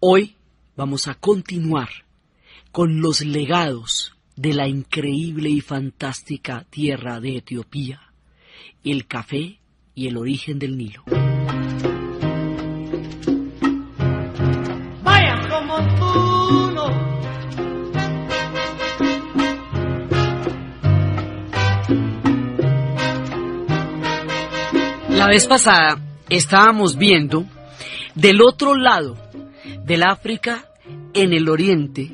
Hoy vamos a continuar con los legados de la increíble y fantástica tierra de Etiopía, el café y el origen del Nilo. Vaya como La vez pasada estábamos viendo del otro lado del África en el oriente,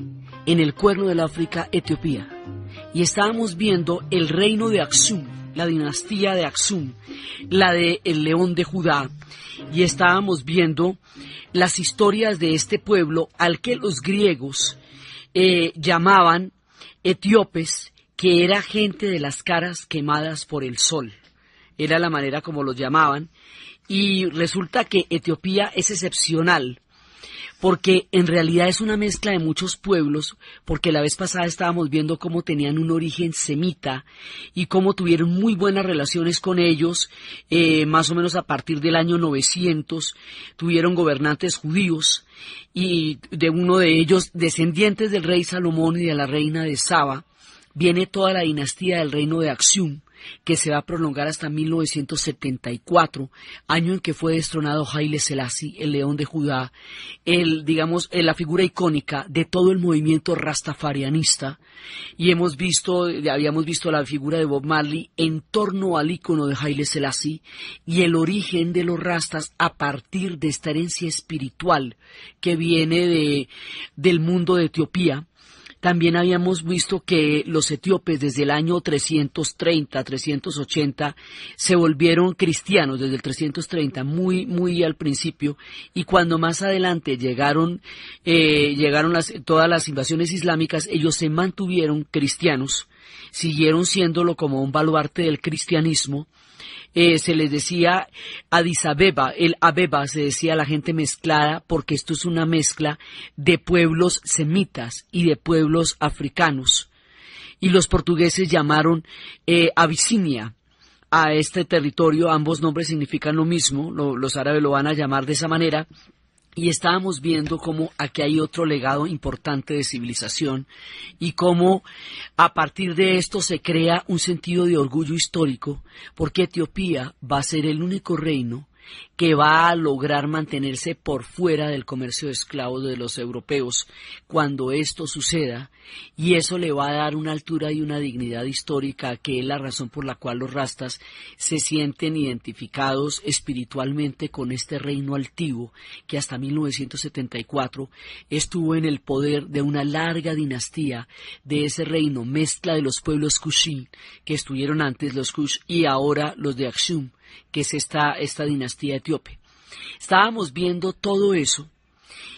en el cuerno del África, Etiopía. Y estábamos viendo el reino de Aksum, la dinastía de Axum, la de el león de Judá, y estábamos viendo las historias de este pueblo al que los griegos eh, llamaban etíopes, que era gente de las caras quemadas por el sol. Era la manera como los llamaban. Y resulta que Etiopía es excepcional porque en realidad es una mezcla de muchos pueblos, porque la vez pasada estábamos viendo cómo tenían un origen semita y cómo tuvieron muy buenas relaciones con ellos, eh, más o menos a partir del año 900, tuvieron gobernantes judíos y de uno de ellos, descendientes del rey Salomón y de la reina de Saba, viene toda la dinastía del reino de Acción que se va a prolongar hasta 1974, año en que fue destronado Haile Selassie, el león de Judá, el, digamos, eh, la figura icónica de todo el movimiento rastafarianista, y hemos visto, eh, habíamos visto la figura de Bob Marley en torno al ícono de Haile Selassie y el origen de los rastas a partir de esta herencia espiritual que viene de, del mundo de Etiopía, también habíamos visto que los etíopes desde el año 330, 380 se volvieron cristianos desde el 330, muy, muy al principio, y cuando más adelante llegaron, eh, llegaron todas las invasiones islámicas, ellos se mantuvieron cristianos, siguieron siéndolo como un baluarte del cristianismo, eh, se les decía Addis Abeba, el Abeba se decía la gente mezclada porque esto es una mezcla de pueblos semitas y de pueblos africanos. Y los portugueses llamaron eh, Abisinia a este territorio, ambos nombres significan lo mismo, los árabes lo van a llamar de esa manera, y estábamos viendo cómo aquí hay otro legado importante de civilización y cómo a partir de esto se crea un sentido de orgullo histórico porque Etiopía va a ser el único reino que va a lograr mantenerse por fuera del comercio de esclavos de los europeos cuando esto suceda, y eso le va a dar una altura y una dignidad histórica que es la razón por la cual los rastas se sienten identificados espiritualmente con este reino altivo que hasta 1974 estuvo en el poder de una larga dinastía de ese reino, mezcla de los pueblos Kushin, que estuvieron antes los Kush y ahora los de Aksum que es esta, esta dinastía etíope. Estábamos viendo todo eso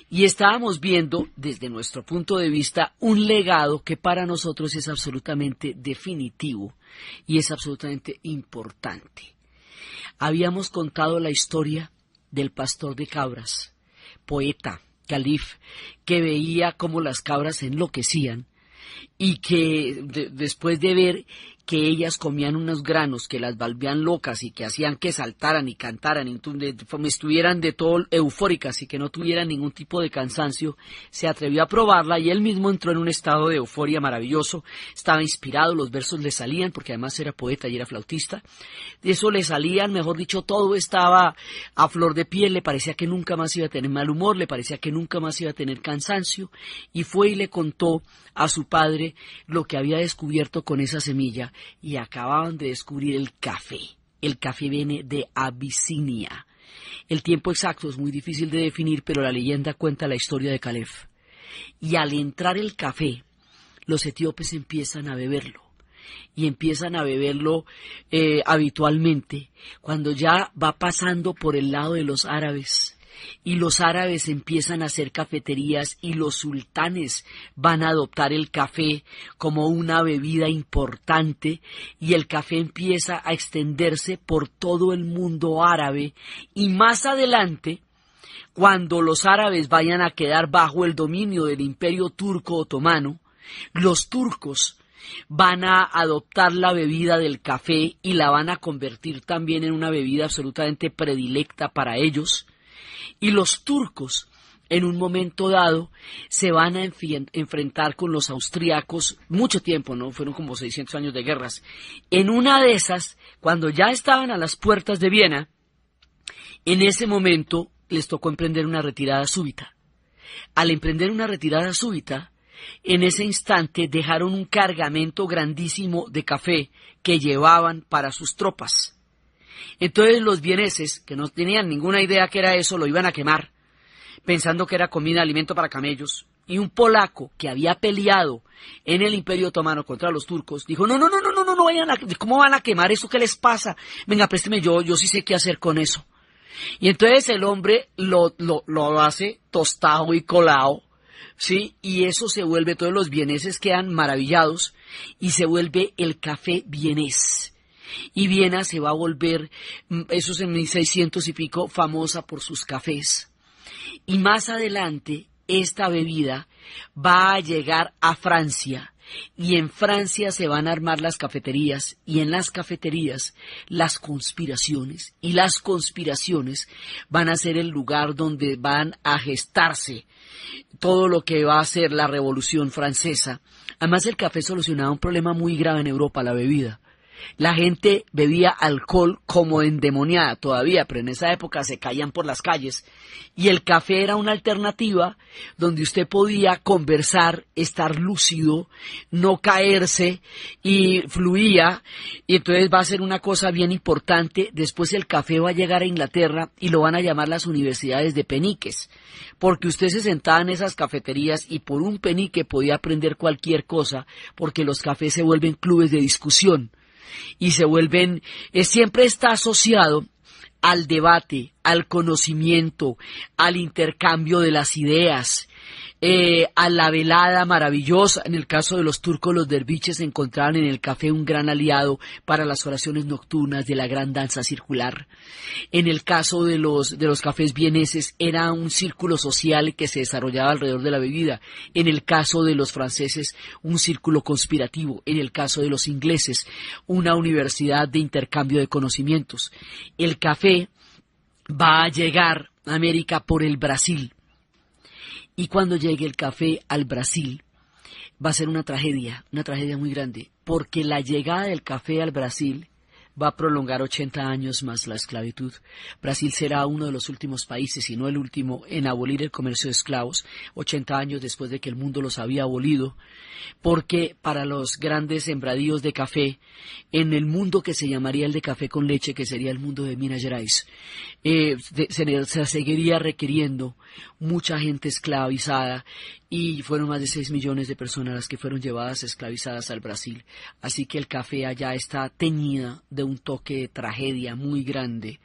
y estábamos viendo desde nuestro punto de vista un legado que para nosotros es absolutamente definitivo y es absolutamente importante. Habíamos contado la historia del pastor de cabras, poeta, calif, que veía cómo las cabras enloquecían y que después de ver que ellas comían unos granos que las volvían locas y que hacían que saltaran y cantaran, y estuvieran de todo eufóricas y que no tuvieran ningún tipo de cansancio, se atrevió a probarla y él mismo entró en un estado de euforia maravilloso, estaba inspirado, los versos le salían, porque además era poeta y era flautista, de eso le salían, mejor dicho, todo estaba a flor de piel, le parecía que nunca más iba a tener mal humor, le parecía que nunca más iba a tener cansancio, y fue y le contó a su padre lo que había descubierto con esa semilla, y acababan de descubrir el café. El café viene de Abisinia. El tiempo exacto es muy difícil de definir, pero la leyenda cuenta la historia de Calef. Y al entrar el café, los etíopes empiezan a beberlo y empiezan a beberlo eh, habitualmente, cuando ya va pasando por el lado de los árabes, y los árabes empiezan a hacer cafeterías y los sultanes van a adoptar el café como una bebida importante y el café empieza a extenderse por todo el mundo árabe y más adelante cuando los árabes vayan a quedar bajo el dominio del imperio turco otomano, los turcos van a adoptar la bebida del café y la van a convertir también en una bebida absolutamente predilecta para ellos y los turcos en un momento dado se van a enfrentar con los austriacos mucho tiempo, ¿no? Fueron como 600 años de guerras. En una de esas, cuando ya estaban a las puertas de Viena, en ese momento les tocó emprender una retirada súbita. Al emprender una retirada súbita, en ese instante dejaron un cargamento grandísimo de café que llevaban para sus tropas entonces los vieneses, que no tenían ninguna idea que era eso, lo iban a quemar, pensando que era comida, alimento para camellos. Y un polaco que había peleado en el Imperio Otomano contra los turcos dijo, no, no, no, no, no, no, vayan a, ¿cómo van a quemar eso? ¿Qué les pasa? Venga, présteme yo, yo sí sé qué hacer con eso. Y entonces el hombre lo, lo, lo hace tostado y colado, ¿sí? Y eso se vuelve, todos los vieneses quedan maravillados y se vuelve el café vienés y Viena se va a volver, mm, eso es en 1600 y pico, famosa por sus cafés. Y más adelante, esta bebida va a llegar a Francia y en Francia se van a armar las cafeterías y en las cafeterías las conspiraciones y las conspiraciones van a ser el lugar donde van a gestarse todo lo que va a ser la revolución francesa. Además el café solucionaba un problema muy grave en Europa, la bebida. La gente bebía alcohol como endemoniada todavía, pero en esa época se caían por las calles. Y el café era una alternativa donde usted podía conversar, estar lúcido, no caerse y fluía. Y entonces va a ser una cosa bien importante. Después el café va a llegar a Inglaterra y lo van a llamar las universidades de peniques, porque usted se sentaba en esas cafeterías y por un penique podía aprender cualquier cosa, porque los cafés se vuelven clubes de discusión y se vuelven, siempre está asociado al debate, al conocimiento, al intercambio de las ideas, eh, a la velada maravillosa. En el caso de los turcos, los derviches encontraban en el café un gran aliado para las oraciones nocturnas de la gran danza circular. En el caso de los, de los cafés vieneses, era un círculo social que se desarrollaba alrededor de la bebida. En el caso de los franceses, un círculo conspirativo. En el caso de los ingleses, una universidad de intercambio de conocimientos. El café va a llegar a América por el Brasil y cuando llegue el café al Brasil, va a ser una tragedia, una tragedia muy grande, porque la llegada del café al Brasil va a prolongar 80 años más la esclavitud. Brasil será uno de los últimos países, si no el último, en abolir el comercio de esclavos, 80 años después de que el mundo los había abolido, porque para los grandes sembradíos de café, en el mundo que se llamaría el de café con leche, que sería el mundo de Minas Gerais, eh, se seguiría requiriendo mucha gente esclavizada y fueron más de 6 millones de personas las que fueron llevadas esclavizadas al Brasil. Así que el café allá está teñida de un toque de tragedia muy grande,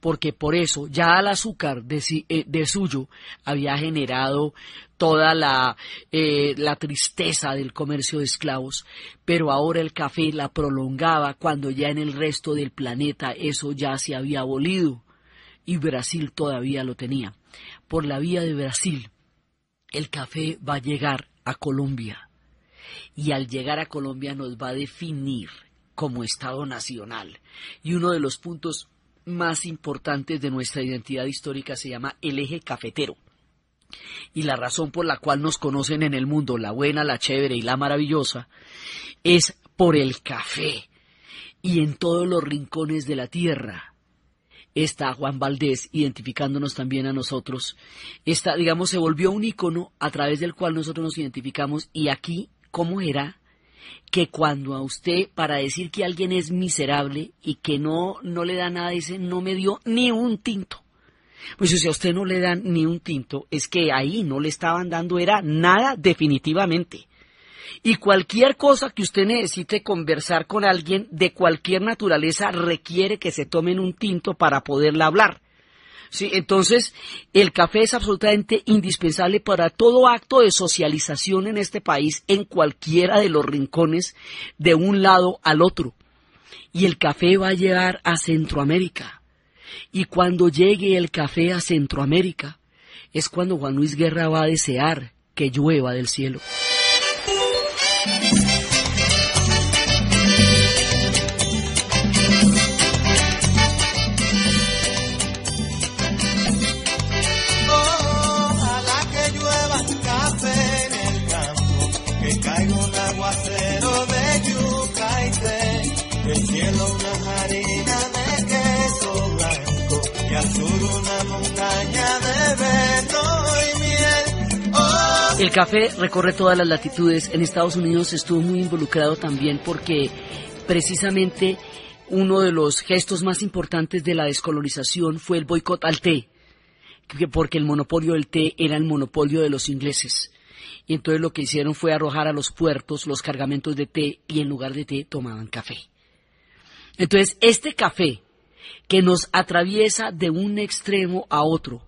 porque por eso ya el azúcar de, eh, de suyo había generado toda eh, la tristeza del comercio de esclavos, pero ahora el café la prolongaba cuando ya en el resto del planeta eso ya se había abolido y Brasil todavía lo tenía por la vía de Brasil, el café va a llegar a Colombia y al llegar a Colombia nos va a definir como Estado Nacional. Y uno de los puntos más importantes de nuestra identidad histórica se llama el eje cafetero. Y la razón por la cual nos conocen en el mundo, la buena, la chévere y la maravillosa, es por el café. Y en todos los rincones de la tierra está Juan Valdés identificándonos también a nosotros. Está, digamos, se volvió un icono a través del cual nosotros nos identificamos y aquí, ¿cómo era? que cuando a usted para decir que alguien es miserable y que no, no le da nada, dice, no me dio ni un tinto. Pues si a usted no le dan ni un tinto, es que ahí no le estaban dando, era nada definitivamente. Y cualquier cosa que usted necesite conversar con alguien de cualquier naturaleza requiere que se tomen un tinto para poderla hablar. entonces, el café es absolutamente indispensable para todo acto de socialización en este país, en cualquiera de los rincones, de un lado al otro. Y el café va a llegar a Centroamérica. Y cuando llegue el café a Centroamérica, es cuando Juan Luis Guerra va a desear que llueva del cielo. Thank you. El café recorre todas las latitudes. En Estados Unidos estuvo muy involucrado también porque precisamente uno de los gestos más importantes de la descolonización fue el boicot al té, porque el monopolio del té era el monopolio de los ingleses. Y entonces lo que hicieron fue arrojar a los puertos los cargamentos de té y en lugar de té tomaban café. Entonces, este café que nos atraviesa de un extremo a otro,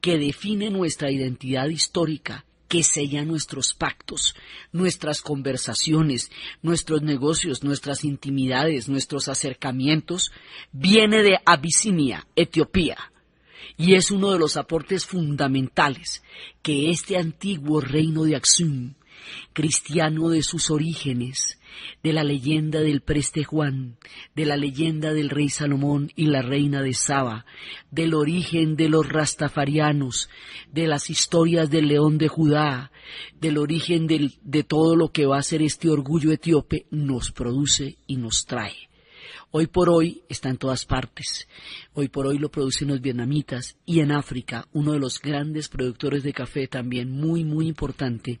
que define nuestra identidad histórica, que sean nuestros pactos, nuestras conversaciones, nuestros negocios, nuestras intimidades, nuestros acercamientos, viene de Abisinia, Etiopía y es uno de los aportes fundamentales que este antiguo reino de Axum, cristiano de sus orígenes, de la leyenda del preste Juan, de la leyenda del rey Salomón y la reina de Saba, del origen de los rastafarianos, de las historias del león de Judá, del origen de todo lo que va a ser este orgullo etíope, nos produce y nos trae. Hoy por hoy está en todas partes. Hoy por hoy lo producen los vietnamitas y en África, uno de los grandes productores de café también muy, muy importante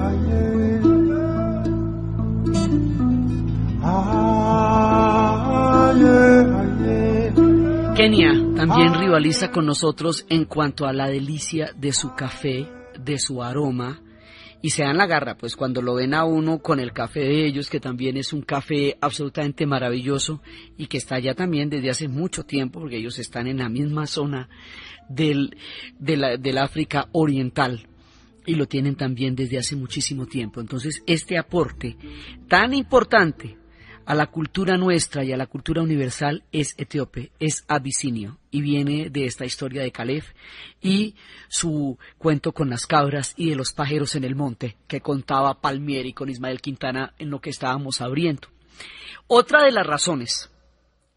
Kenia también ah. rivaliza con nosotros en cuanto a la delicia de su café, de su aroma, y se dan la garra, pues cuando lo ven a uno con el café de ellos, que también es un café absolutamente maravilloso y que está allá también desde hace mucho tiempo, porque ellos están en la misma zona del, del África Oriental y lo tienen también desde hace muchísimo tiempo. Entonces, este aporte tan importante a la cultura nuestra y a la cultura universal es etíope, es abisinio y viene de esta historia de Calef y su cuento con las cabras y de los pajeros en el monte que contaba Palmieri con Ismael Quintana en lo que estábamos abriendo. Otra de las razones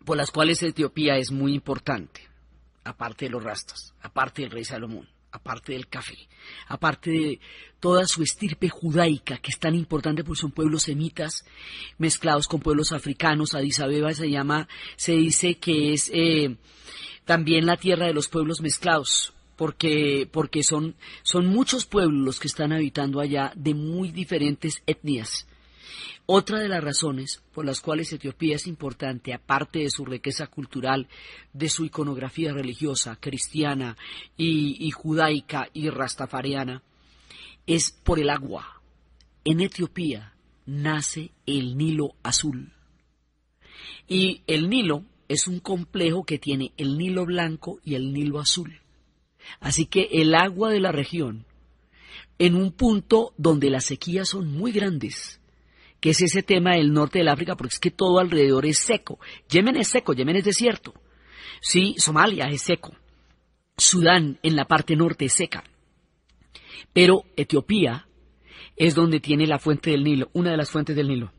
por las cuales Etiopía es muy importante, aparte de los rastas, aparte del rey Salomón, aparte del café, aparte de toda su estirpe judaica, que es tan importante porque son pueblos semitas mezclados con pueblos africanos. Addis Abeba se llama, se dice que es eh, también la tierra de los pueblos mezclados. Porque, porque son, son muchos pueblos los que están habitando allá de muy diferentes etnias otra de las razones por las cuales Etiopía es importante, aparte de su riqueza cultural, de su iconografía religiosa, cristiana y, judaica y rastafariana, es por el agua. En Etiopía nace el Nilo Azul. Y el Nilo es un complejo que tiene el Nilo Blanco y el Nilo Azul. Así que el agua de la región, en un punto donde las sequías son muy grandes, que es ese tema del norte del África, porque es que todo alrededor es seco. Yemen es seco, Yemen es desierto. Sí, Somalia es seco. Sudán en la parte norte es seca. Pero Etiopía es donde tiene la fuente del Nilo, una de las fuentes del Nilo.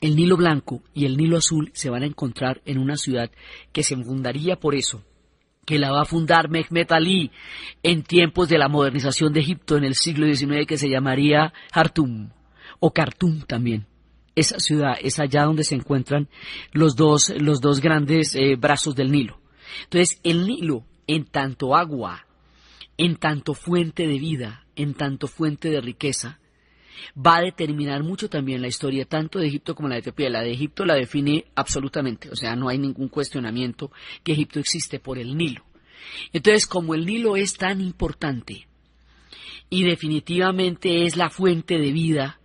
El Nilo Blanco y el Nilo Azul se van a encontrar en una ciudad que se fundaría por eso, que la va a fundar Mehmet Ali en tiempos de la modernización de Egipto en el siglo XIX que se llamaría Hartum o Khartoum también esa ciudad es allá donde se encuentran los dos, los dos grandes eh, brazos del Nilo. Entonces, el Nilo, en tanto agua, en tanto fuente de vida, en tanto fuente de riqueza, va a determinar mucho también la historia tanto de Egipto como la de Etiopía. La de Egipto la define absolutamente, o sea, no hay ningún cuestionamiento que Egipto existe por el Nilo. Entonces, como el Nilo es tan importante y definitivamente es la fuente de vida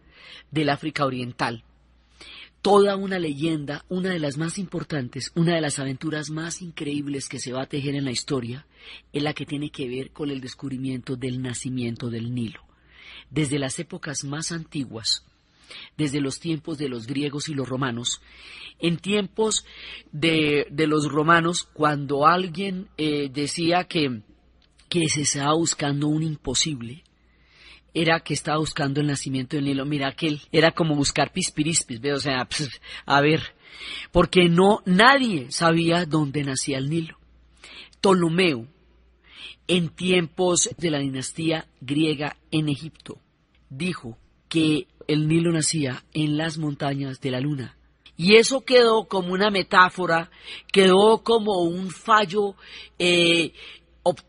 del África Oriental, toda una leyenda, una de las más importantes, una de las aventuras más increíbles que se va a tejer en la historia, es la que tiene que ver con el descubrimiento del nacimiento del Nilo. Desde las épocas más antiguas, desde los tiempos de los griegos y los romanos. En tiempos de, los romanos, cuando alguien eh, decía que, que se estaba buscando un imposible, era que estaba buscando el nacimiento del Nilo. Mira aquel, era como buscar pispirispis, o sea, a ver, porque no nadie sabía dónde nacía el Nilo. Ptolomeo, en tiempos de la dinastía griega en Egipto, dijo que el Nilo nacía en las montañas de la luna. Y eso quedó como una metáfora, quedó como un fallo eh,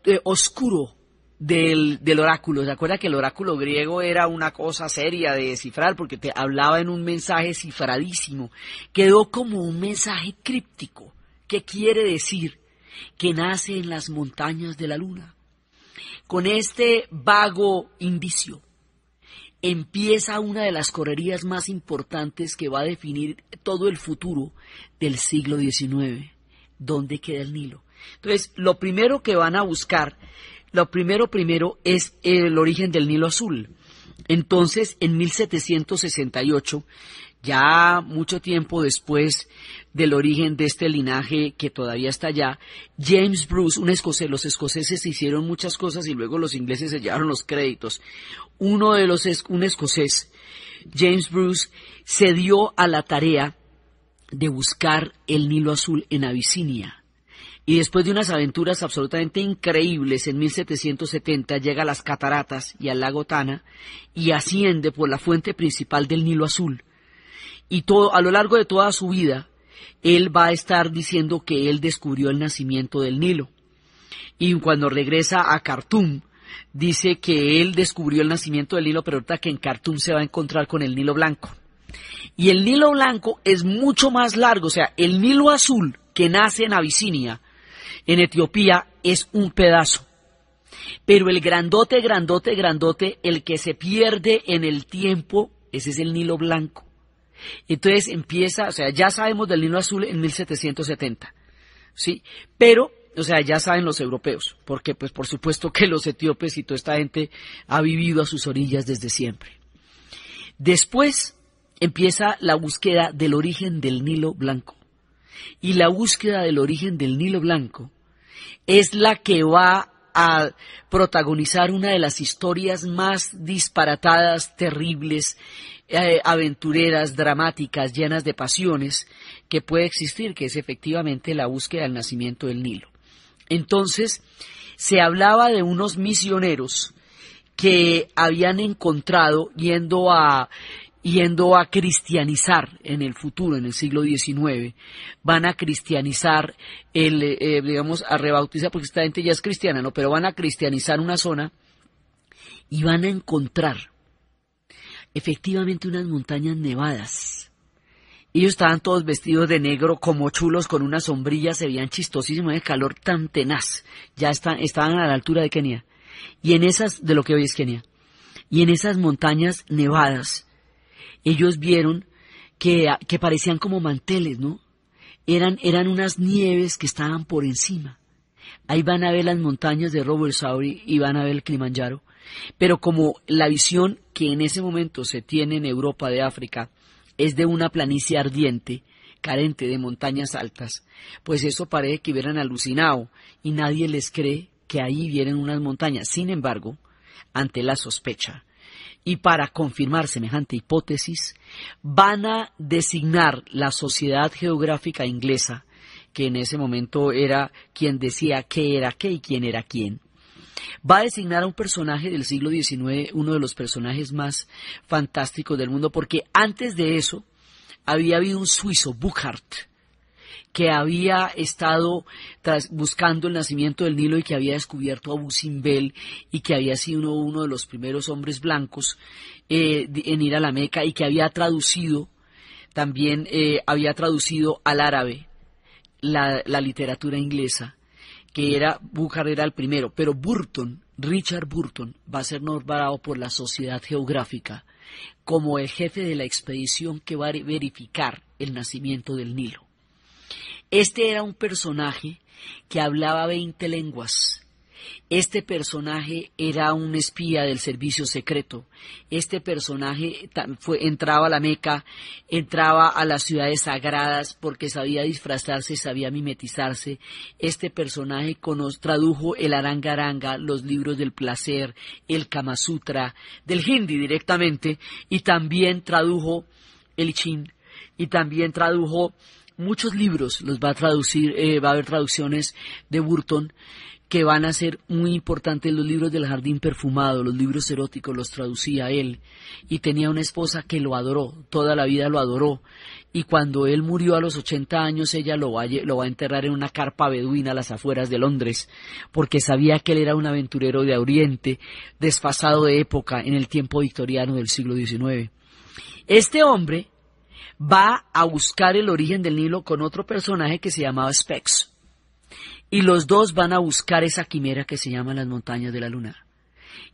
eh, oscuro del, oráculo. ¿Se acuerda que el oráculo griego era una cosa seria de descifrar porque te hablaba en un mensaje cifradísimo? Quedó como un mensaje críptico. que quiere decir? Que nace en las montañas de la luna. Con este vago indicio empieza una de las correrías más importantes que va a definir todo el futuro del siglo XIX. ¿Dónde queda el Nilo? Entonces, lo primero que van a buscar lo primero, primero es el origen del Nilo Azul. Entonces, en 1768, ya mucho tiempo después del origen de este linaje que todavía está allá, James Bruce, un escocés, los escoceses hicieron muchas cosas y luego los ingleses se llevaron los créditos. Uno de los, un escocés, James Bruce, se dio a la tarea de buscar el Nilo Azul en Abisinia. Y después de unas aventuras absolutamente increíbles, en 1770 llega a las cataratas y al lago Tana y asciende por la fuente principal del Nilo Azul. Y todo, a lo largo de toda su vida, él va a estar diciendo que él descubrió el nacimiento del Nilo. Y cuando regresa a Khartoum, dice que él descubrió el nacimiento del Nilo, pero ahorita que en Khartoum se va a encontrar con el Nilo Blanco. Y el Nilo Blanco es mucho más largo, o sea, el Nilo Azul que nace en Abisinia en Etiopía es un pedazo. Pero el grandote, grandote, grandote, el que se pierde en el tiempo, ese es el Nilo Blanco. Entonces empieza, o sea, ya sabemos del Nilo Azul en 1770, ¿sí? Pero, o sea, ya saben los europeos, porque pues por supuesto que los etíopes y toda esta gente ha vivido a sus orillas desde siempre. Después empieza la búsqueda del origen del Nilo Blanco y la búsqueda del origen del Nilo Blanco es la que va a protagonizar una de las historias más disparatadas, terribles, eh, aventureras, dramáticas, llenas de pasiones que puede existir, que es efectivamente la búsqueda del nacimiento del Nilo. Entonces, se hablaba de unos misioneros que habían encontrado yendo a yendo a cristianizar en el futuro, en el siglo XIX, van a cristianizar el, eh, digamos, a rebautizar, porque esta gente ya es cristiana, ¿no? Pero van a cristianizar una zona y van a encontrar efectivamente unas montañas nevadas. Ellos estaban todos vestidos de negro, como chulos, con una sombrilla, se veían chistosísimos, de calor tan tenaz. Ya están estaban a la altura de Kenia. Y en esas, de lo que hoy es Kenia. Y en esas montañas nevadas, ellos vieron que, parecían como manteles, ¿no? Eran, unas nieves que estaban por encima. Ahí van a ver las montañas de Robert Sauri y van a ver el Kilimanjaro. Pero como la visión que en ese momento se tiene en Europa de África es de una planicie ardiente, carente de montañas altas, pues eso parece que hubieran alucinado y nadie les cree que ahí vienen unas montañas. Sin embargo, ante la sospecha, y para confirmar semejante hipótesis, van a designar la Sociedad Geográfica Inglesa, que en ese momento era quien decía qué era qué y quién era quién, va a designar a un personaje del siglo XIX, uno de los personajes más fantásticos del mundo, porque antes de eso había habido un suizo, Buchart, que había estado tras, buscando el nacimiento del Nilo y que había descubierto a Busimbel y que había sido uno de los primeros hombres blancos eh, en ir a la Meca y que había traducido, también eh, había traducido al árabe la, literatura inglesa, que mm. era, Bujar era el primero, pero Burton, Richard Burton, va a ser nombrado por la Sociedad Geográfica como el jefe de la expedición que va a verificar el nacimiento del Nilo. Este era un personaje que hablaba 20 lenguas. Este personaje era un espía del servicio secreto. Este personaje entraba a la Meca, entraba a las ciudades sagradas porque sabía disfrazarse, sabía mimetizarse. Este personaje tradujo el Aranga Aranga, los libros del placer, el Kama Sutra, del Hindi directamente, y también tradujo el Chin, y también tradujo muchos libros los va a traducir, eh, va a haber traducciones de Burton que van a ser muy importantes los libros del jardín perfumado, los libros eróticos los traducía él y tenía una esposa que lo adoró, toda la vida lo adoró y cuando él murió a los 80 años ella lo lo va a enterrar en una carpa beduina a las afueras de Londres porque sabía que él era un aventurero de Oriente desfasado de época en el tiempo victoriano del siglo XIX. Este hombre va a buscar el origen del Nilo con otro personaje que se llamaba Spex. Y los dos van a buscar esa quimera que se llama las montañas de la luna.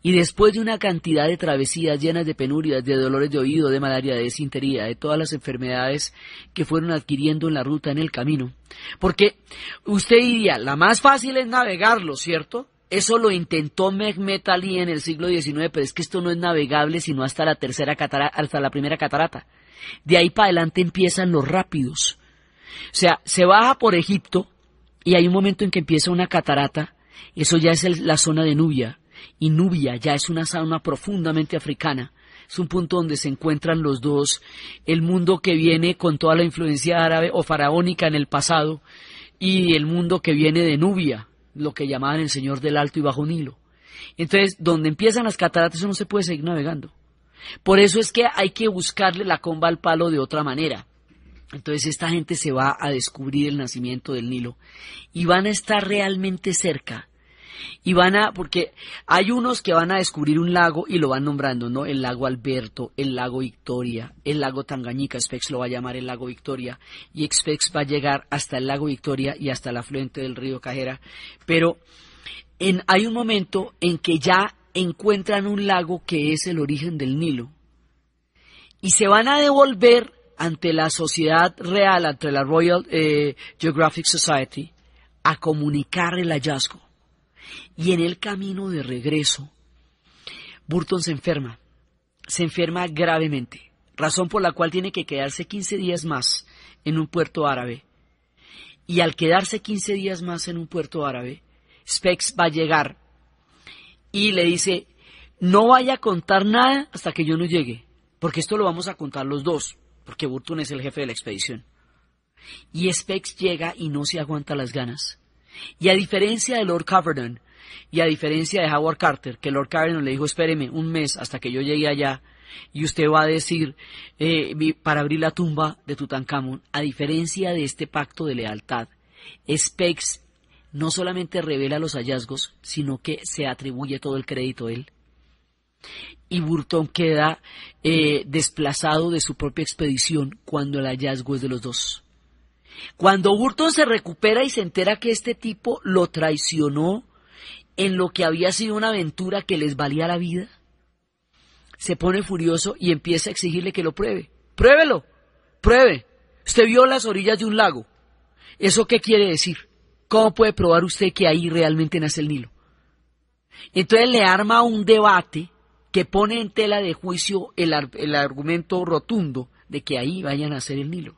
Y después de una cantidad de travesías llenas de penurias, de dolores de oído, de malaria, de desintería, de todas las enfermedades que fueron adquiriendo en la ruta, en el camino, porque usted diría, la más fácil es navegarlo, ¿cierto? Eso lo intentó Mehmet Ali en el siglo XIX, pero es que esto no es navegable sino hasta la tercera catarata, hasta la primera catarata. De ahí para adelante empiezan los rápidos. O sea, se baja por Egipto y hay un momento en que empieza una catarata. Eso ya es la zona de Nubia. Y Nubia ya es una zona profundamente africana. Es un punto donde se encuentran los dos, el mundo que viene con toda la influencia árabe o faraónica en el pasado y el mundo que viene de Nubia, lo que llamaban el Señor del Alto y Bajo Nilo. Entonces, donde empiezan las cataratas, no se puede seguir navegando. Por eso es que hay que buscarle la comba al palo de otra manera. Entonces esta gente se va a descubrir el nacimiento del Nilo y van a estar realmente cerca. Y van a, porque hay unos que van a descubrir un lago y lo van nombrando, ¿no? El lago Alberto, el lago Victoria, el lago Tangañica, Spex lo va a llamar el lago Victoria, y Expex va a llegar hasta el lago Victoria y hasta el afluente del río Cajera. Pero hay un momento en que ya encuentran un lago que es el origen del Nilo y se van a devolver ante la sociedad real, ante la Royal eh, Geographic Society, a comunicar el hallazgo. Y en el camino de regreso, Burton se enferma, se enferma gravemente, razón por la cual tiene que quedarse 15 días más en un puerto árabe. Y al quedarse 15 días más en un puerto árabe, Spex va a llegar y le dice, no vaya a contar nada hasta que yo no llegue, porque esto lo vamos a contar los dos, porque Burton es el jefe de la expedición. Y Spex llega y no se aguanta las ganas. Y a diferencia de Lord Caverton y a diferencia de Howard Carter, que Lord Cavern le dijo, espéreme un mes hasta que yo llegue allá, y usted va a decir eh, para abrir la tumba de Tutankamón, a diferencia de este pacto de lealtad, Spex no solamente revela los hallazgos, sino que se atribuye todo el crédito a él. Y Burton queda eh, desplazado de su propia expedición cuando el hallazgo es de los dos. Cuando Burton se recupera y se entera que este tipo lo traicionó en lo que había sido una aventura que les valía la vida, se pone furioso y empieza a exigirle que lo pruebe. Pruébelo, pruebe. Usted vio las orillas de un lago. ¿Eso qué quiere decir? ¿Cómo puede probar usted que ahí realmente nace el Nilo? Entonces le arma un debate que pone en tela de juicio el, argumento rotundo de que ahí vaya a nacer el Nilo.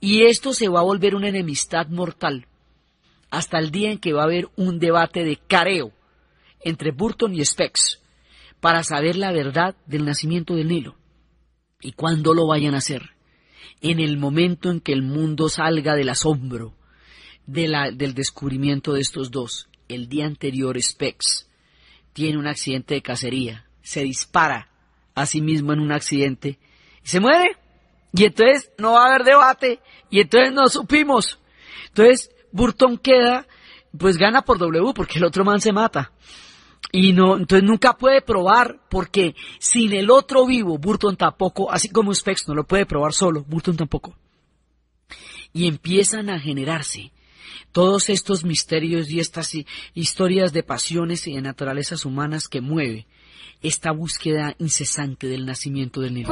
Y esto se va a volver una enemistad mortal hasta el día en que va a haber un debate de careo entre Burton y Specks para saber la verdad del nacimiento del Nilo y cuándo lo vayan a hacer, en el momento en que el mundo salga del asombro de la, del descubrimiento de estos dos. El día anterior, Spex tiene un accidente de cacería, se dispara a sí mismo en un accidente y se muere. Y entonces no va a haber debate y entonces no supimos. Entonces Burton queda, pues gana por W porque el otro man se mata. Y no, entonces nunca puede probar porque sin el otro vivo, Burton tampoco, así como Spex no lo puede probar solo, Burton tampoco. Y empiezan a generarse todos estos misterios y estas historias de pasiones y de naturalezas humanas que mueve esta búsqueda incesante del nacimiento del niño.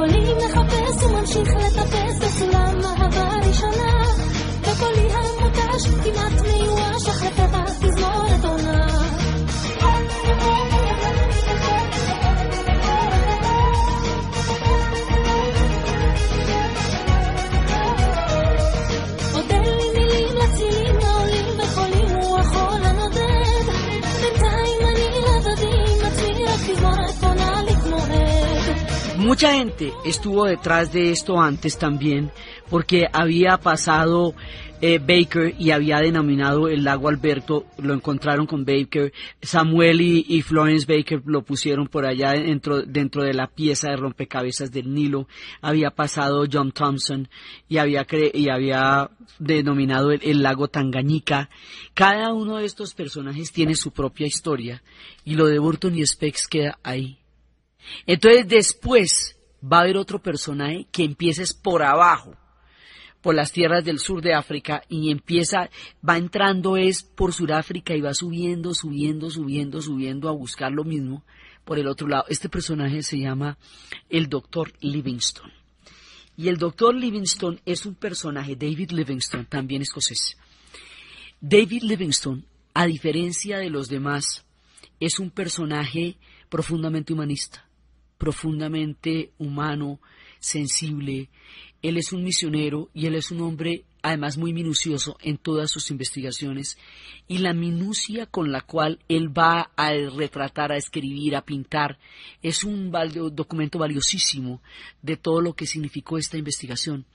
Mucha gente estuvo detrás de esto antes también, porque había pasado eh, Baker y había denominado el lago Alberto, lo encontraron con Baker, Samuel y, Florence Baker lo pusieron por allá dentro, dentro de la pieza de rompecabezas del Nilo, había pasado John Thompson y había, y había denominado el, lago Tangañica. Cada uno de estos personajes tiene su propia historia y lo de Burton y Specks queda ahí entonces después va a haber otro personaje que es por abajo, por las tierras del sur de África y empieza, va entrando es por Sudáfrica y va subiendo, subiendo, subiendo, subiendo a buscar lo mismo por el otro lado. Este personaje se llama el doctor Livingstone. Y el doctor Livingstone es un personaje, David Livingstone, también escocés. David Livingstone, a diferencia de los demás, es un personaje profundamente humanista profundamente humano, sensible. Él es un misionero y él es un hombre además muy minucioso en todas sus investigaciones y la minucia con la cual él va a retratar, a escribir, a pintar, es un documento valiosísimo de todo lo que significó esta investigación.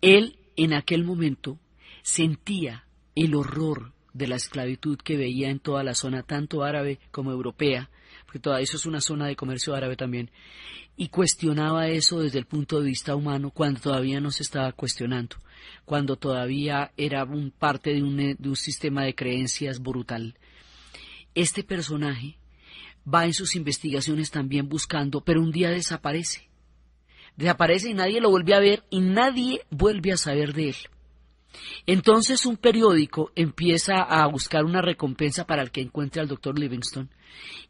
Él en aquel momento sentía el horror de la esclavitud que veía en toda la zona, tanto árabe como europea, porque todavía eso es una zona de comercio árabe también, y cuestionaba eso desde el punto de vista humano cuando todavía no se estaba cuestionando, cuando todavía era un parte eh, de un sistema de creencias brutal. Este personaje va en sus investigaciones también buscando, pero un día desaparece. Desaparece y nadie lo vuelve a ver y nadie vuelve a saber de él. Entonces un periódico empieza a buscar una recompensa para el que encuentre al doctor Livingstone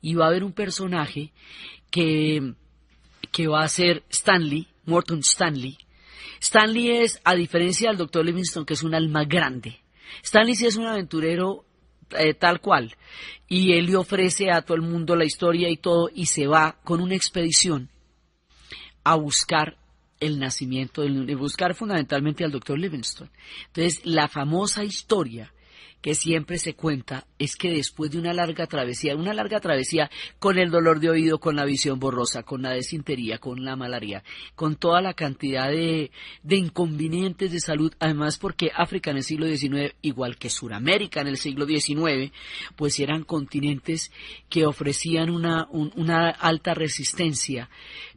y va a haber un personaje que, que va a ser Stanley, Morton Stanley. Stanley es, a diferencia del doctor Livingstone, que es un alma grande. Stanley sí es un aventurero eh, tal cual. Y él le ofrece a todo el mundo la historia y todo y se va con una expedición a buscar el nacimiento, de buscar fundamentalmente al doctor Livingstone. Entonces, la famosa historia que siempre se cuenta es que después de una larga travesía, una larga travesía con el dolor de oído, con la visión borrosa, con la desintería, con la malaria, con toda la cantidad de, inconvenientes de salud, además porque África en el siglo XIX, igual que Sudamérica en el siglo XIX, pues eran continentes que ofrecían una, una alta resistencia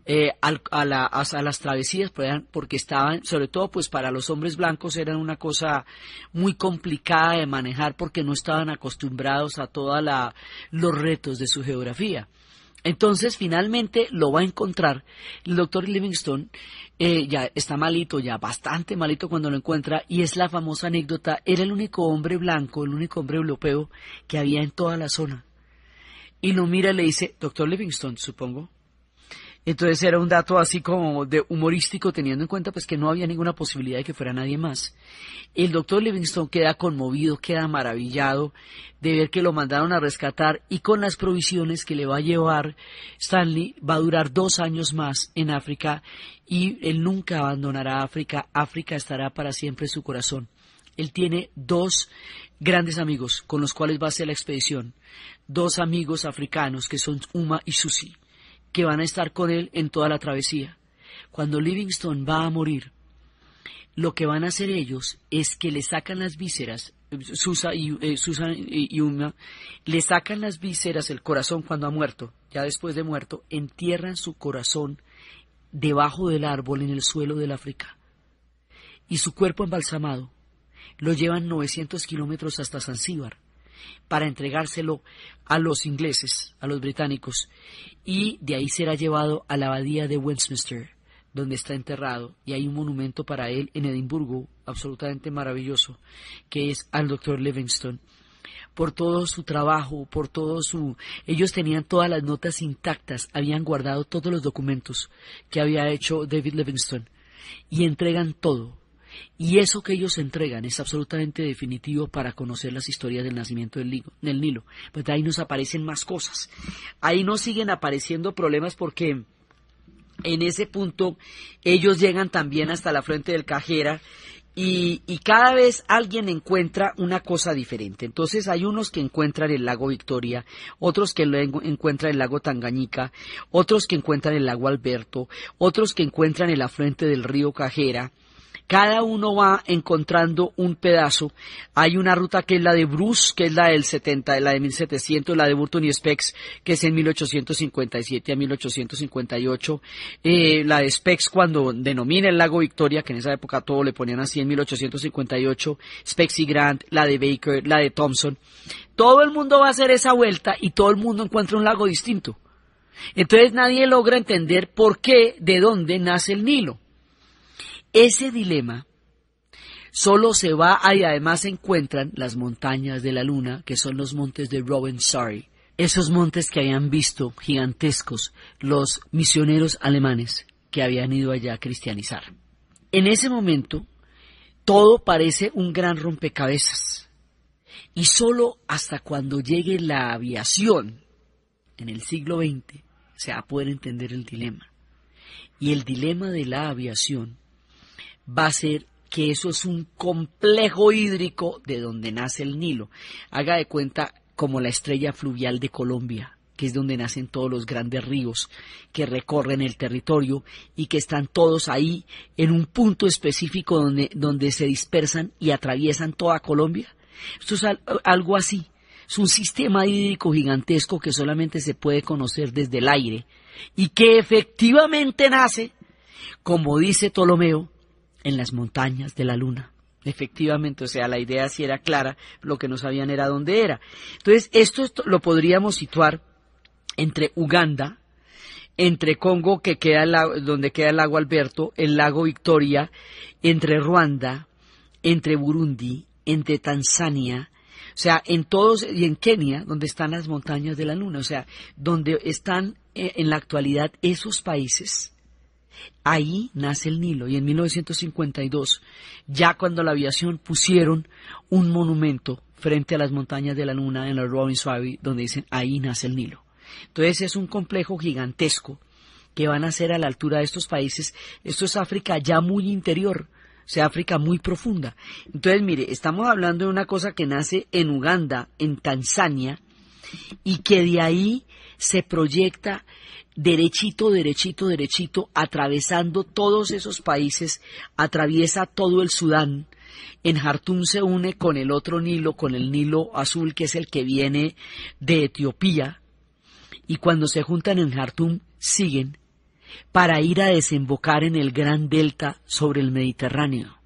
eh, a, las travesías porque estaban, sobre todo pues para los hombres blancos era una cosa muy complicada de manejar porque no estaban acostumbrados a todos los retos de su geografía. Entonces, finalmente lo va a encontrar. El doctor Livingstone eh, ya está malito, ya bastante malito cuando lo encuentra, y es la famosa anécdota, era el único hombre blanco, el único hombre europeo que había en toda la zona. Y lo mira y le dice, doctor Livingstone, supongo, entonces era un dato así como de humorístico, teniendo en cuenta pues que no había ninguna posibilidad de que fuera nadie más. El doctor Livingstone queda conmovido, queda maravillado de ver que lo mandaron a rescatar y con las provisiones que le va a llevar Stanley va a durar dos años más en África y él nunca abandonará África. África estará para siempre en su corazón. Él tiene dos grandes amigos con los cuales va a hacer la expedición. Dos amigos africanos que son Uma y Susi que van a estar con él en toda la travesía. Cuando Livingstone va a morir, lo que van a hacer ellos es que le sacan las vísceras, Susa y, eh, Susan y le sacan las vísceras, el corazón cuando ha muerto, ya después de muerto, entierran su corazón debajo del árbol en el suelo del África y su cuerpo embalsamado lo llevan 900 kilómetros hasta Zanzíbar para entregárselo a los ingleses, a los británicos, y de ahí será llevado a la abadía de Westminster, donde está enterrado, y hay un monumento para él en Edimburgo, absolutamente maravilloso, que es al doctor Livingstone por todo su trabajo, por todo su... Ellos tenían todas las notas intactas, habían guardado todos los documentos que había hecho David Livingstone y entregan todo y eso que ellos entregan es absolutamente definitivo para conocer las historias del nacimiento del, Nilo. Pues ahí nos aparecen más cosas. Ahí no siguen apareciendo problemas porque en ese punto ellos llegan también hasta la Fuente del cajera y, y, cada vez alguien encuentra una cosa diferente. Entonces hay unos que encuentran el lago Victoria, otros que encuentran el lago Tanganyika, otros que encuentran el lago Alberto, otros que encuentran el afluente del río Cajera, cada uno va encontrando un pedazo. Hay una ruta que es la de Bruce, que es la del 70, la de 1700, la de Burton y Spex, que es en 1857 a 1858, eh, la de Spex cuando denomina el lago Victoria, que en esa época todo le ponían así en 1858, Specs y Grant, la de Baker, la de Thompson. Todo el mundo va a hacer esa vuelta y todo el mundo encuentra un lago distinto. Entonces nadie logra entender por qué, de dónde nace el Nilo. Ese dilema solo se va y además se encuentran las montañas de la luna, que son los montes de Sorry, esos montes que habían visto gigantescos los misioneros alemanes que habían ido allá a cristianizar. En ese momento, todo parece un gran rompecabezas. Y solo hasta cuando llegue la aviación, en el siglo XX, se va a poder entender el dilema. Y el dilema de la aviación va a ser que eso es un complejo hídrico de donde nace el Nilo. Haga de cuenta como la estrella fluvial de Colombia, que es donde nacen todos los grandes ríos que recorren el territorio y que están todos ahí en un punto específico donde, donde se dispersan y atraviesan toda Colombia. Esto es algo así. Es un sistema hídrico gigantesco que solamente se puede conocer desde el aire y que efectivamente nace, como dice Ptolomeo, en las montañas de la luna. Efectivamente, o sea, la idea sí era clara, lo que no sabían era dónde era. Entonces, esto lo podríamos situar entre Uganda, entre Congo, que queda donde queda el lago Alberto, el lago Victoria, entre Ruanda, entre Burundi, entre Tanzania, o sea, en todos, y en Kenia, donde están las montañas de la luna, o sea, donde están eh, en la actualidad esos países, Ahí nace el Nilo y en 1952, ya cuando la aviación pusieron un monumento frente a las montañas de la Luna en la Robbins Abbey, donde dicen ahí nace el Nilo. Entonces es un complejo gigantesco que van a ser a la altura de estos países. Esto es África ya muy interior, o sea, África muy profunda. Entonces, mire, estamos hablando de una cosa que nace en Uganda, en Tanzania, y que de ahí se proyecta derechito, derechito, derechito, atravesando todos esos países, atraviesa todo el Sudán. En Jartum se une con el otro Nilo, con el Nilo azul, que es el que viene de Etiopía. Y cuando se juntan en Jartum, siguen para ir a desembocar en el gran delta sobre el Mediterráneo.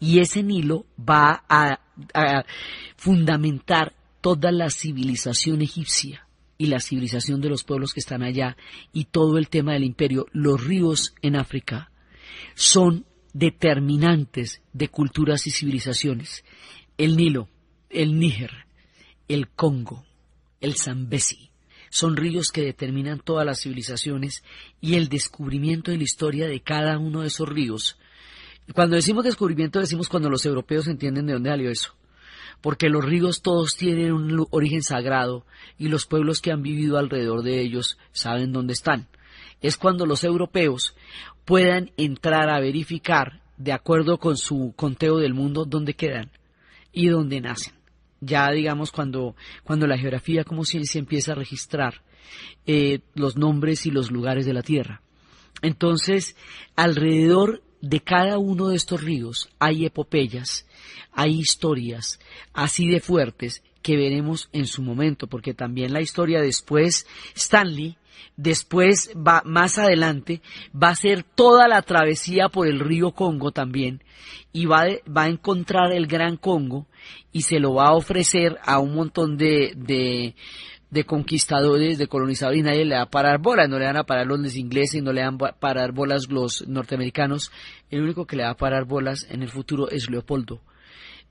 Y ese Nilo va a, fundamentar toda la civilización egipcia y la civilización de los pueblos que están allá y todo el tema del imperio, los ríos en África son determinantes de culturas y civilizaciones. El Nilo, el Níger, el Congo, el Zambezi, son ríos que determinan todas las civilizaciones y el descubrimiento de la historia de cada uno de esos ríos. Cuando decimos descubrimiento decimos cuando los europeos entienden de dónde salió eso porque los ríos todos tienen un origen sagrado y los pueblos que han vivido alrededor de ellos saben dónde están. Es cuando los europeos puedan entrar a verificar, de acuerdo con su conteo del mundo, dónde quedan y dónde nacen. Ya digamos cuando, cuando la geografía como ciencia empieza a registrar eh, los nombres y los lugares de la Tierra. Entonces, alrededor de cada uno de estos ríos hay epopeyas, hay historias así de fuertes que veremos en su momento, porque también la historia después, Stanley, después va más adelante, va a ser toda la travesía por el río Congo también, y va, va a encontrar el Gran Congo y se lo va a ofrecer a un montón de, de de conquistadores, de colonizadores, y nadie le va a parar bolas, no le van a parar los ingleses, no le van a parar bolas los norteamericanos, el único que le va a parar bolas en el futuro es Leopoldo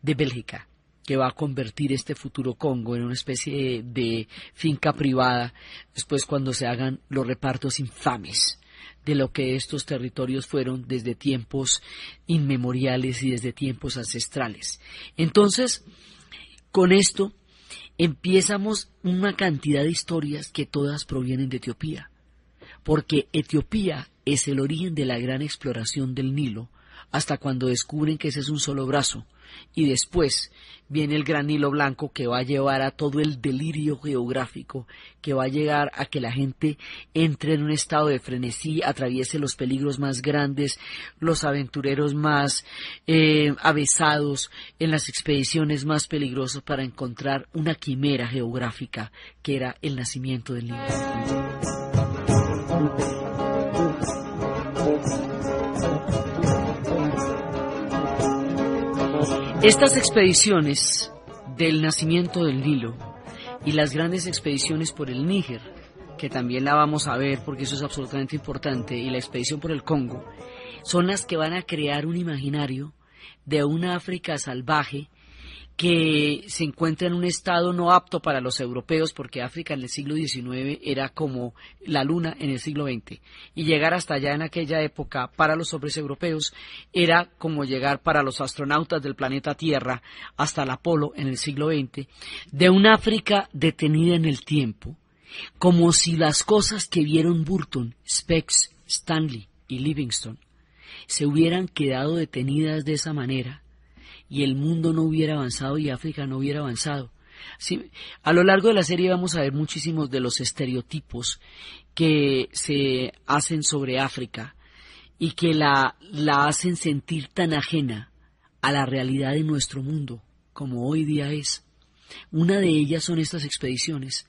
de Bélgica, que va a convertir este futuro Congo en una especie de, de finca privada después cuando se hagan los repartos infames de lo que estos territorios fueron desde tiempos inmemoriales y desde tiempos ancestrales. Entonces, con esto, empiezamos una cantidad de historias que todas provienen de Etiopía, porque Etiopía es el origen de la gran exploración del Nilo, hasta cuando descubren que ese es un solo brazo, y después viene el gran hilo blanco que va a llevar a todo el delirio geográfico, que va a llegar a que la gente entre en un estado de frenesí, atraviese los peligros más grandes, los aventureros más eh, avesados en las expediciones más peligrosas para encontrar una quimera geográfica que era el nacimiento del libro. Estas expediciones del nacimiento del Nilo y las grandes expediciones por el Níger, que también la vamos a ver porque eso es absolutamente importante, y la expedición por el Congo, son las que van a crear un imaginario de una África salvaje que se encuentra en un estado no apto para los europeos porque África en el siglo XIX era como la luna en el siglo XX y llegar hasta allá en aquella época para los hombres europeos era como llegar para los astronautas del planeta Tierra hasta el Apolo en el siglo XX de un África detenida en el tiempo como si las cosas que vieron Burton, Spex, Stanley y Livingstone se hubieran quedado detenidas de esa manera y el mundo no hubiera avanzado y África no hubiera avanzado. a lo largo de la serie vamos a ver muchísimos de los estereotipos que se hacen sobre África y que la, la hacen sentir tan ajena a la realidad de nuestro mundo como hoy día es. Una de ellas son estas expediciones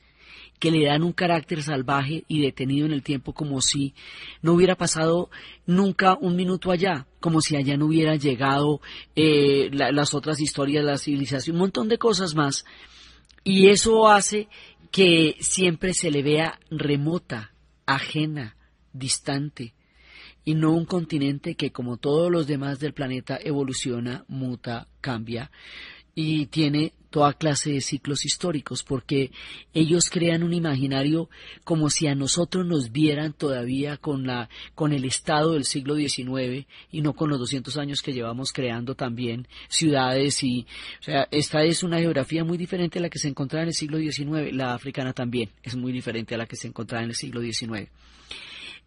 que le dan un carácter salvaje y detenido en el tiempo como si no hubiera pasado nunca un minuto allá, como si allá no hubiera llegado eh, las otras historias, de la civilización, un montón de cosas más. Y eso hace que siempre se le vea remota, ajena, distante, y no un continente que, como todos los demás del planeta, evoluciona, muta, cambia y tiene toda clase de ciclos históricos, porque ellos crean un imaginario como si a nosotros nos vieran todavía con, la, con el estado del siglo XIX y no con los 200 años que llevamos creando también ciudades y, o sea, esta es una geografía muy diferente a la que se encontraba en el siglo XIX, la africana también es muy diferente a la que se encontraba en el siglo XIX.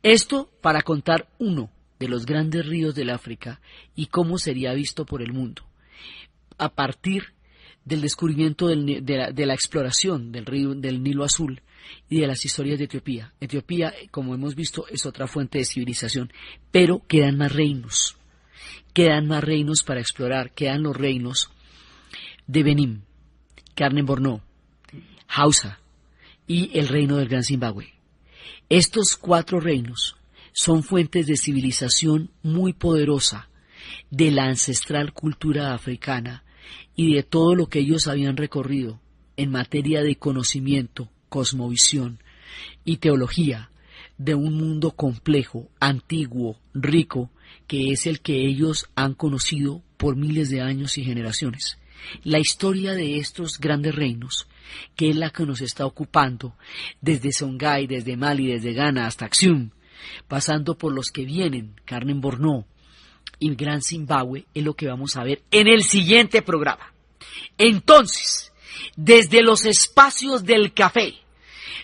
Esto para contar uno de los grandes ríos del África y cómo sería visto por el mundo a partir del descubrimiento de, la, exploración del río del Nilo Azul y de las historias de Etiopía. Etiopía, como hemos visto, es otra fuente de civilización, pero quedan más reinos, quedan más reinos para explorar, quedan los reinos de Benim, Carmen Borno, Hausa y el reino del Gran Zimbabue. Estos cuatro reinos son fuentes de civilización muy poderosa de la ancestral cultura africana y de todo lo que ellos habían recorrido en materia de conocimiento, cosmovisión y teología de un mundo complejo, antiguo, rico, que es el que ellos han conocido por miles de años y generaciones. La historia de estos grandes reinos, que es la que nos está ocupando, desde Songhai, desde Mali, desde Ghana hasta Axiom, pasando por los que vienen, Carmen Bornó, el Gran Zimbabue es lo que vamos a ver en el siguiente programa. Entonces, desde los espacios del café,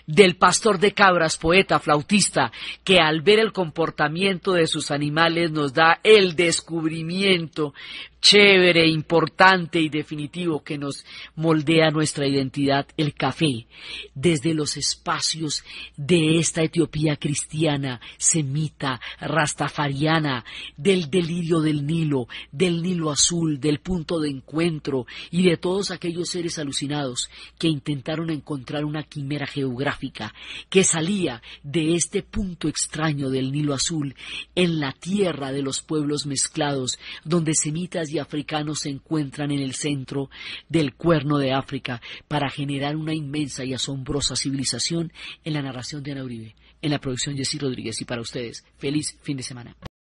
del pastor de cabras, poeta, flautista, que al ver el comportamiento de sus animales nos da el descubrimiento chévere, importante y definitivo que nos moldea nuestra identidad, el café, desde los espacios de esta Etiopía cristiana, semita, rastafariana, del delirio del Nilo, del Nilo azul, del punto de encuentro y de todos aquellos seres alucinados que intentaron encontrar una quimera geográfica que salía de este punto extraño del Nilo azul en la tierra de los pueblos mezclados, donde semitas y africanos se encuentran en el centro del cuerno de África para generar una inmensa y asombrosa civilización en la narración de Ana Uribe, en la producción Jessy Rodríguez y para ustedes. Feliz fin de semana.